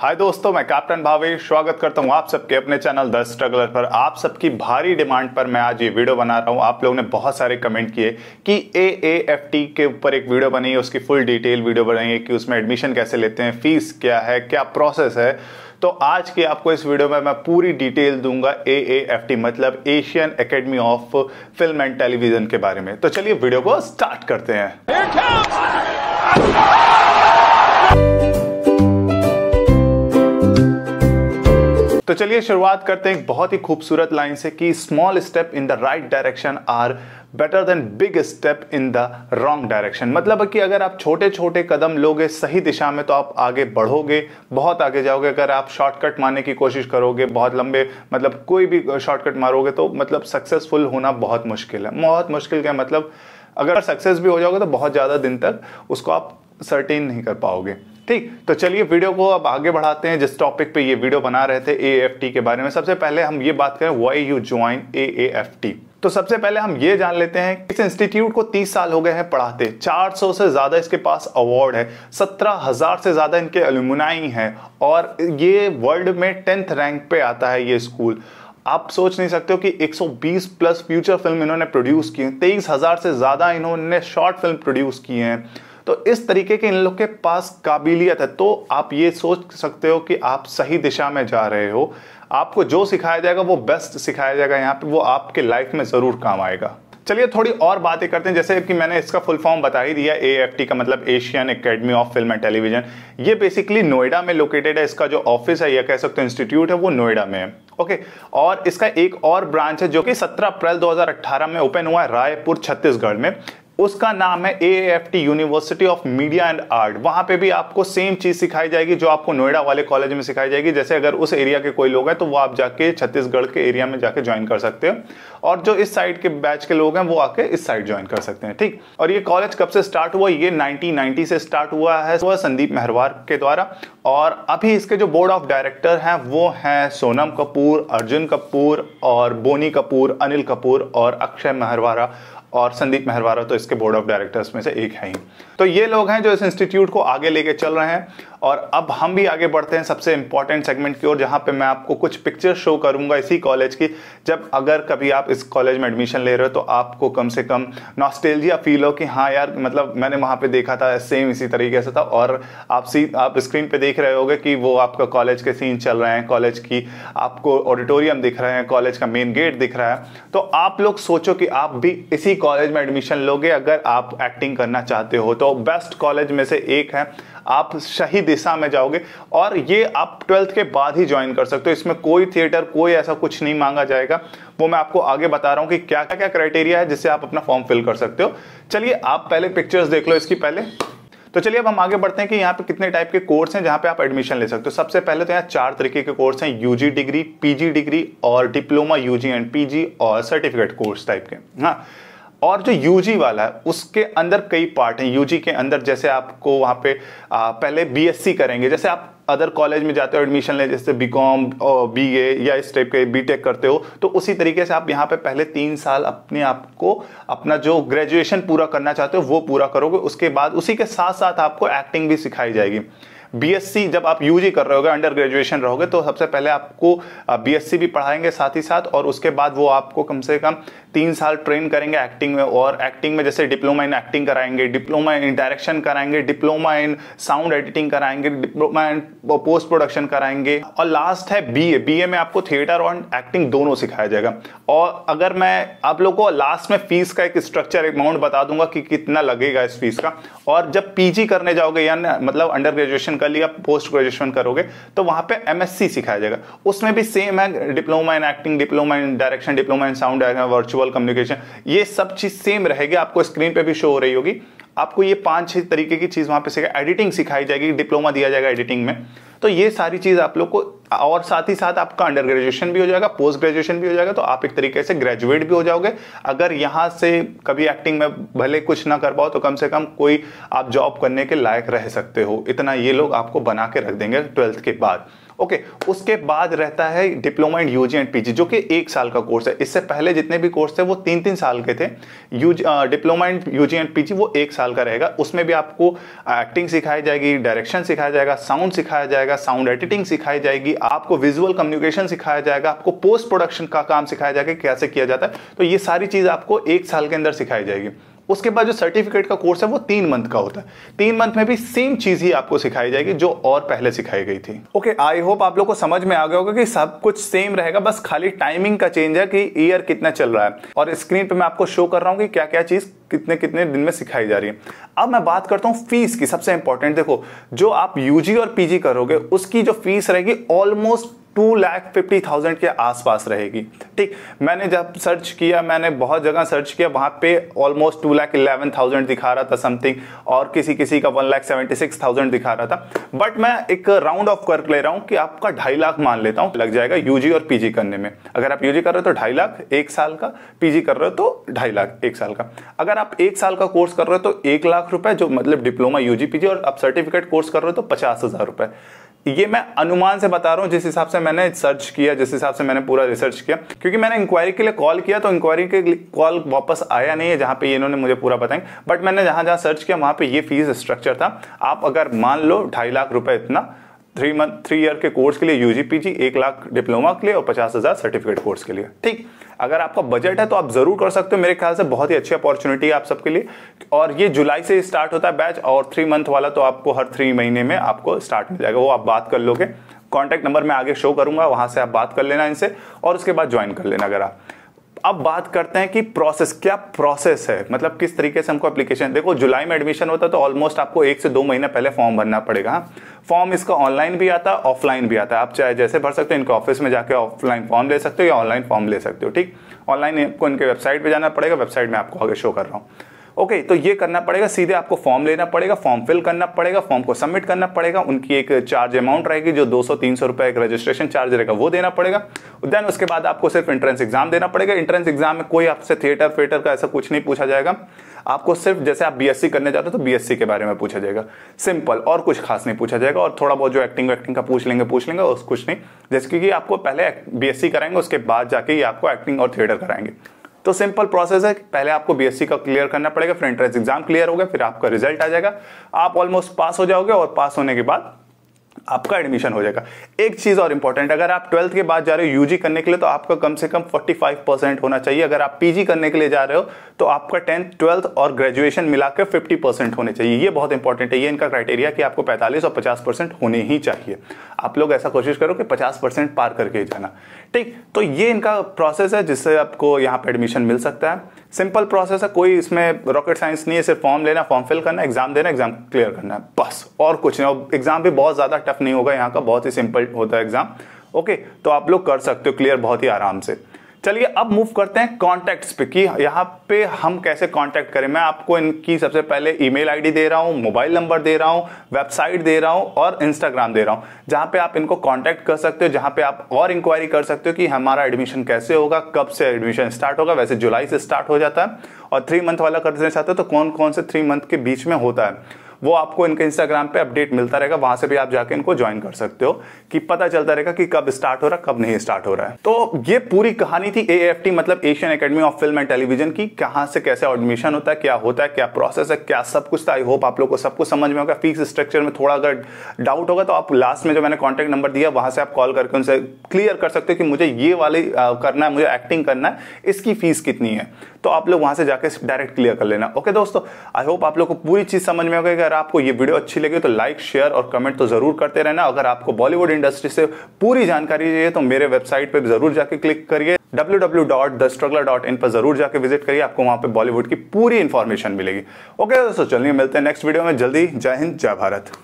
हाय दोस्तों मैं कैप्टन भावेश स्वागत करता हूं आप सबके अपने चैनल द स्ट्रगलर पर आप सबकी भारी डिमांड पर मैं आज ये वीडियो बना रहा हूं आप लोगों ने बहुत सारे कमेंट किए कि ए ए एफ टी के ऊपर एक वीडियो बनी है उसकी फुल डिटेल वीडियो बनाइए कि उसमें एडमिशन कैसे लेते हैं फीस क्या है क्या प्रोसेस है तो आज की आपको इस वीडियो में मैं पूरी डिटेल दूंगा ए ए एफ टी मतलब Asian academy of film and television के बारे में तो चलिए वीडियो को स्टार्ट करते हैं तो चलिए शुरुआत करते हैं एक बहुत ही खूबसूरत लाइन से कि small step in the right direction are better than big step in the wrong direction मतलब कि अगर आप छोटे छोटे कदम लोगे सही दिशा में तो आप आगे बढ़ोगे बहुत आगे जाओगे अगर आप शॉर्टकट मारने की कोशिश करोगे बहुत लंबे मतलब कोई भी शॉर्टकट मारोगे तो मतलब सक्सेसफुल होना बहुत मुश्किल है बहुत मुश्किल क्या मतलब अगर सक्सेस भी हो जाओगे तो बहुत ज़्यादा दिन तक उसको आप सर्टेन नहीं कर पाओगे ठीक तो चलिए वीडियो को अब आगे बढ़ाते हैं जिस टॉपिक पे ये वीडियो बना रहे थे ए के बारे में सबसे पहले हम ये बात करें वाई यू ज्वाइन ए तो सबसे पहले हम ये जान लेते हैं इस इंस्टीट्यूट को 30 साल हो गए हैं पढ़ाते 400 से ज़्यादा इसके पास अवार्ड है 17,000 से ज़्यादा इनके अलमुनाई हैं और ये वर्ल्ड में टेंथ रैंक पे आता है ये स्कूल आप सोच नहीं सकते हो कि 120 प्लस फ्यूचर फिल्म इन्होंने प्रोड्यूस किए तेईस हज़ार से ज़्यादा इन्होंने शॉर्ट फिल्म प्रोड्यूस किए हैं तो इस तरीके के इन लोग के पास काबिलियत है तो आप ये सोच सकते हो कि आप सही दिशा में जा रहे हो आपको जो सिखाया जाएगा वो बेस्ट सिखाया जाएगा यहाँ पे वो आपके लाइफ में ज़रूर काम आएगा चलिए थोड़ी और बातें करते हैं जैसे कि मैंने इसका फुल फॉर्म बता ही दिया ए का मतलब Asian academy of film and television ये बेसिकली नोएडा में लोकेटेड है इसका जो ऑफिस है या कह सकते हो इंस्टीट्यूट है वो नोएडा में है ओके और इसका एक और ब्रांच है जो कि 17 अप्रैल 2018 में ओपन हुआ है रायपुर छत्तीसगढ़ में उसका नाम है A F T university of media and art वहां पे भी आपको सेम चीज सिखाई जाएगी जो आपको नोएडा वाले कॉलेज में सिखाई जाएगी जैसे अगर उस एरिया के कोई लोग हैं तो वो आप जाके छत्तीसगढ़ के एरिया में जाके ज्वाइन कर सकते हो और जो इस साइड के बैच के लोग हैं वो आके इस साइड ज्वाइन कर सकते हैं ठीक और ये कॉलेज कब से स्टार्ट हुआ ये नाइनटीन से स्टार्ट हुआ है वह संदीप मेहरवार के द्वारा और अभी इसके जो बोर्ड ऑफ डायरेक्टर हैं वो हैं सोनम कपूर अर्जुन कपूर और बोनी कपूर अनिल कपूर और अक्षय मेहरवारा और संदीप मेहरवारा तो इसके बोर्ड ऑफ डायरेक्टर्स में से एक हैं तो ये लोग हैं जो इस इंस्टीट्यूट को आगे लेके चल रहे हैं और अब हम भी आगे बढ़ते हैं सबसे इंपॉर्टेंट सेगमेंट की ओर जहाँ पे मैं आपको कुछ पिक्चर शो करूंगा इसी कॉलेज की जब अगर कभी आप इस कॉलेज में एडमिशन ले रहे हो तो आपको कम से कम नॉस्टेलजिया फील हो कि हाँ यार मतलब मैंने वहां पर देखा था सेम इसी तरीके से था और आप सी आप स्क्रीन पर देख रहे हो कि वो आपका कॉलेज के सीन चल रहे हैं कॉलेज की आपको ऑडिटोरियम दिख रहे हैं कॉलेज का मेन गेट दिख रहा है तो आप लोग सोचो कि आप भी इसी कॉलेज में एडमिशन लोगे अगर आप एक्टिंग करना चाहते हो तो बेस्ट कॉलेज में से एक है आप शहीद दिशा में जाओगे और ये आप ट्वेल्थ के बाद ही ज्वाइन कर सकते हो इसमें कोई थिएटर कोई ऐसा कुछ नहीं मांगा जाएगा वो मैं आपको आगे बता रहा हूँ कि क्या क्या क्या क्राइटेरिया है जिससे आप अपना फॉर्म फिल कर सकते हो चलिए आप पहले पिक्चर्स देख लो इसकी पहले तो चलिए अब हम आगे बढ़ते हैं कि यहाँ पे कितने टाइप के कोर्स हैं जहाँ पे आप एडमिशन ले सकते हो सबसे पहले तो यहाँ चार तरीके के कोर्स हैं यूजी डिग्री पीजी डिग्री और डिप्लोमा यूजी एंड पीजी और सर्टिफिकेट कोर्स टाइप के हाँ और जो यूजी वाला है उसके अंदर कई पार्ट हैं यूजी के अंदर जैसे आपको वहाँ पे आ, पहले बीएससी करेंगे जैसे आप अदर कॉलेज में जाते हो एडमिशन ले जैसे बी कॉम बी ए या इस टाइप के बी टेक करते हो तो उसी तरीके से आप यहाँ पे पहले तीन साल अपने आप को अपना जो ग्रेजुएशन पूरा करना चाहते हो वो पूरा करोगे उसके बाद उसी के साथ साथ आपको एक्टिंग भी सिखाई जाएगी बीएससी जब आप यूजी कर रहे होगे अंडर ग्रेजुएशन रहोगे तो सबसे पहले आपको बीएससी भी पढ़ाएंगे साथ ही साथ और उसके बाद वो आपको कम से कम तीन साल ट्रेन करेंगे एक्टिंग में और एक्टिंग में जैसे डिप्लोमा इन एक्टिंग कराएंगे डिप्लोमा इन डायरेक्शन कराएंगे डिप्लोमा इन साउंड एडिटिंग कराएंगे डिप्लोमा इन पोस्ट प्रोडक्शन कराएंगे और लास्ट है बी ए बी ए में आपको थिएटर और एक्टिंग दोनों सिखाया जाएगा और अगर मैं आप लोगों को लास्ट में फीस का एक स्ट्रक्चर अमाउंट बता दूंगा कि कितना लगेगा इस फीस का और जब पीजी करने जाओगे या मतलब अंडर ग्रेजुएशन कल या पोस्ट ग्रेजुएशन करोगे तो वहां पे एमएससी सिखाया जाएगा उसमें भी सेम है diploma in acting diploma in direction diploma in sound virtual communication ये सब चीज़ सेम रहेगी आपको स्क्रीन पर भी शो हो रही होगी आपको ये पाँच छह तरीके की चीज़ वहाँ पे सिखाई एडिटिंग सिखाई जाएगी डिप्लोमा दिया जाएगा एडिटिंग में तो ये सारी चीज़ आप लोग को और साथ ही साथ आपका अंडर ग्रेजुएशन भी हो जाएगा पोस्ट ग्रेजुएशन भी हो जाएगा तो आप एक तरीके से ग्रेजुएट भी हो जाओगे अगर यहाँ से कभी एक्टिंग में भले कुछ ना कर पाओ तो कम से कम कोई आप जॉब करने के लायक रह सकते हो इतना ये लोग आपको बना के रख देंगे ट्वेल्थ के बाद ओके उसके बाद रहता है diploma in UG and PG जो कि एक साल का कोर्स है इससे पहले जितने भी कोर्स थे वो तीन तीन साल के थे यूज diploma in UG and PG वो एक साल का रहेगा उसमें भी आपको एक्टिंग सिखाई जाएगी डायरेक्शन सिखाया जाएगा साउंड सिखाया जाएगा साउंड एडिटिंग सिखाई जाएगी आपको विजुअल कम्युनिकेशन सिखाया जाएगा आपको पोस्ट प्रोडक्शन का काम सिखाया जाएगा कैसे किया जाता है तो ये सारी चीज़ आपको एक साल के अंदर सिखाई जाएगी उसके बाद जो सर्टिफिकेट का कोर्स है वो तीन मंथ का होता है तीन मंथ में भी सेम चीज ही आपको सिखाई जाएगी जो और पहले सिखाई गई थी ओके आई होप आप लोग को समझ में आ गया होगा कि सब कुछ सेम रहेगा बस खाली टाइमिंग का चेंज है कि ईयर कितना चल रहा है और स्क्रीन पे मैं आपको शो कर रहा हूँ कि क्या क्या चीज कितने कितने दिन में सिखाई जा रही है अब मैं बात करता हूँ फीस की सबसे इंपॉर्टेंट देखो जो आप यूजी और पीजी करोगे उसकी जो फीस रहेगी almost two lakh fifty thousand के आसपास रहेगी ठीक मैंने जब सर्च किया मैंने बहुत जगह सर्च किया वहाँ पे almost two lakh eleven thousand दिखा रहा था समथिंग और किसी किसी का one lakh seventy six thousand दिखा रहा था बट मैं एक राउंड ऑफ कर ले रहा हूँ कि आपका ढाई लाख मान लेता हूँ लग जाएगा यूजी और पीजी करने में अगर आप यूजी कर रहे हो तो ढाई लाख एक साल का पीजी कर रहे हो तो ढाई लाख एक साल का अगर आप एक साल का कोर्स कर रहे हो तो एक लाख रुपए जो मतलब डिप्लोमा यूजी पीजी और आप सर्टिफिकेट कोर्स कर रहे हो तो पचास हजार रुपए ये मैं अनुमान से बता रहा हूँ जिस हिसाब से मैंने सर्च किया जिस हिसाब से मैंने पूरा रिसर्च किया क्योंकि मैंने इंक्वायरी के लिए कॉल किया तो इंक्वायरी के कॉल वापस आया नहीं है जहाँ पे इन्होंने मुझे पूरा बताया बट मैंने जहाँ जहाँ सर्च किया वहाँ पे ये फीस स्ट्रक्चर था आप अगर मान लो ढाई लाख रुपए इतना थ्री मंथ थ्री ईयर के कोर्स के लिए यूजी जी एक लाख डिप्लोमा के लिए और पचास हज़ार सर्टिफिकेट कोर्स के लिए ठीक अगर आपका बजट है तो आप ज़रूर कर सकते हो मेरे ख्याल से बहुत ही अच्छी अपॉर्चुनिटी है आप सबके लिए और ये जुलाई से स्टार्ट होता है बैच और थ्री मंथ वाला तो आपको हर थ्री महीने में आपको स्टार्ट मिल जाएगा वो आप बात कर लोगे कॉन्टैक्ट नंबर मैं आगे शो करूंगा वहाँ से आप बात कर लेना इनसे और उसके बाद ज्वाइन कर लेना अगर आप अब बात करते हैं कि प्रोसेस क्या प्रोसेस है मतलब किस तरीके से हमको एप्लीकेशन देखो जुलाई में एडमिशन होता है तो ऑलमोस्ट आपको एक से दो महीना पहले फॉर्म भरना पड़ेगा फॉर्म इसका ऑनलाइन भी आता है ऑफलाइन भी आता है आप चाहे जैसे भर सकते हो इनके ऑफिस में जाकर ऑफलाइन फॉर्म ले सकते हो या ऑनलाइन फॉर्म ले सकते हो ठीक ऑनलाइन आपको इनके वेबसाइट पर जाना पड़ेगा वेबसाइट में आपको आगे शो कर रहा हूँ ओके तो ये करना पड़ेगा सीधे आपको फॉर्म लेना पड़ेगा फॉर्म फिल करना पड़ेगा फॉर्म को सबमिट करना पड़ेगा उनकी एक चार्ज अमाउंट रहेगी जो 200-300 रुपए एक रजिस्ट्रेशन चार्ज रहेगा वो देना पड़ेगा देन उसके बाद आपको सिर्फ एंट्रेंस एग्जाम देना पड़ेगा एंट्रेंस एग्जाम में कोई आपसे थिएटर फेटर का ऐसा कुछ नहीं पूछा जाएगा आपको सिर्फ जैसे आप बीएससी करने जाते हो तो बीएससी के बारे में पूछा जाएगा सिंपल और कुछ खास नहीं पूछा जाएगा और थोड़ा बहुत जो एक्टिंग वैक्टिंग का पूछ लेंगे पूछ लेंगे और कुछ नहीं जैसे क्योंकि आपको पहले बीएससी कराएंगे उसके बाद जाके ही आपको एक्टिंग और थिएटर कराएंगे तो सिंपल प्रोसेस है पहले आपको बीएससी का क्लियर करना पड़ेगा फिर एंट्रेंस एग्जाम क्लियर होगा फिर आपका रिजल्ट आ जाएगा आप ऑलमोस्ट पास हो जाओगे और पास होने के बाद आपका एडमिशन हो जाएगा एक चीज़ और इंपॉर्टेंट अगर आप ट्वेल्थ के बाद जा रहे हो यूजी करने के लिए तो आपका कम से कम 45 परसेंट होना चाहिए अगर आप पीजी करने के लिए जा रहे हो तो आपका टेंथ ट्वेल्थ और ग्रेजुएशन मिलाकर फिफ्टी परसेंट होने चाहिए ये बहुत इंपॉर्टेंट है ये इनका क्राइटेरिया कि आपको पैंतालीस और पचास परसेंट होने ही चाहिए आप लोग ऐसा कोशिश करो कि पचास परसेंट पार करके जाना ठीक तो ये इनका प्रोसेस है जिससे आपको यहाँ पर एडमिशन मिल सकता है सिंपल प्रोसेस है कोई इसमें रॉकेट साइंस नहीं है सिर्फ फॉर्म लेना फॉर्म फिल करना एग्जाम देना एग्जाम क्लियर करना है बस और कुछ नहीं और एग्जाम भी बहुत ज़्यादा टफ नहीं होगा यहाँ का बहुत ही सिंपल होता है एग्जाम ओके तो आप लोग कर सकते हो क्लियर बहुत ही आराम से चलिए अब मूव करते हैं कॉन्टैक्ट्स पे कि यहाँ पे हम कैसे कॉन्टैक्ट करें मैं आपको इनकी सबसे पहले ईमेल आईडी दे रहा हूँ मोबाइल नंबर दे रहा हूँ वेबसाइट दे रहा हूँ और इंस्टाग्राम दे रहा हूँ जहाँ पे आप इनको कॉन्टैक्ट कर सकते हो जहाँ पे आप और इंक्वायरी कर सकते हो कि हमारा एडमिशन कैसे होगा कब से एडमिशन स्टार्ट होगा वैसे जुलाई से स्टार्ट हो जाता है और थ्री मंथ वाला कर देना चाहते हो तो कौन कौन से थ्री मंथ के बीच में होता है वो आपको इनके इंस्टाग्राम पे अपडेट मिलता रहेगा वहां से भी आप जाके इनको ज्वाइन कर सकते हो कि पता चलता रहेगा कि कब स्टार्ट हो रहा है कब नहीं स्टार्ट हो रहा है तो ये पूरी कहानी थी टी मतलब Asian academy of film and television की कहां से कैसे एडमिशन होता है क्या होता है क्या प्रोसेस है क्या सब कुछ था आई होप आप लोग को सब कुछ समझ में होगा फीस स्ट्रक्चर में थोड़ा अगर डाउट होगा तो आप लास्ट में जो मैंने कॉन्टेक्ट नंबर दिया वहां से आप कॉल करके उनसे क्लियर कर सकते हो कि मुझे ये वाले करना है मुझे एक्टिंग करना है इसकी फीस कितनी है तो आप लोग वहां से जाके डायरेक्ट क्लियर कर लेना ओके दोस्तों आई होप आप लोग को पूरी चीज समझ में होगा आपको ये वीडियो अच्छी लगी तो लाइक शेयर और कमेंट तो जरूर करते रहना अगर आपको बॉलीवुड इंडस्ट्री से पूरी जानकारी चाहिए तो मेरे वेबसाइट पर जरूर जाके क्लिक करिए www.thestruggler.in पर जरूर जाके विजिट करिए आपको वहां पे बॉलीवुड की पूरी इंफॉर्मेशन मिलेगी ओके दोस्तों चलिए मिलते हैं नेक्स्ट वीडियो में जल्दी जय हिंद जय भारत